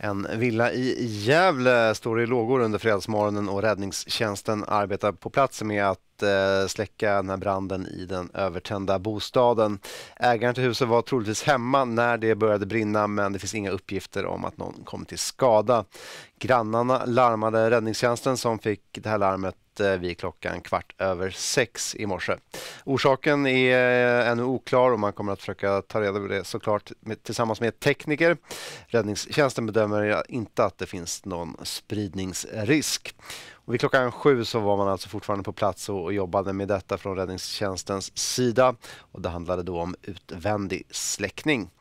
En villa i Gävle står i lågor under fredagsmorgonen och räddningstjänsten arbetar på plats med att eh, släcka den här branden i den övertända bostaden. Ägaren till huset var troligtvis hemma när det började brinna men det finns inga uppgifter om att någon kom till skada. Grannarna larmade räddningstjänsten som fick det här larmet släppte eh, vid klockan kvart över sex i morse. Orsaken är eh, ännu oklar och man kommer att försöka ta reda på det såklart med, tillsammans med tekniker. Räddningstjänsten bedömer inte att det finns någon spridningsrisk. Och vid klockan sju så var man alltså fortfarande på plats och jobbade med detta från räddningstjänstens sida. Och det handlade då om utvändig släckning.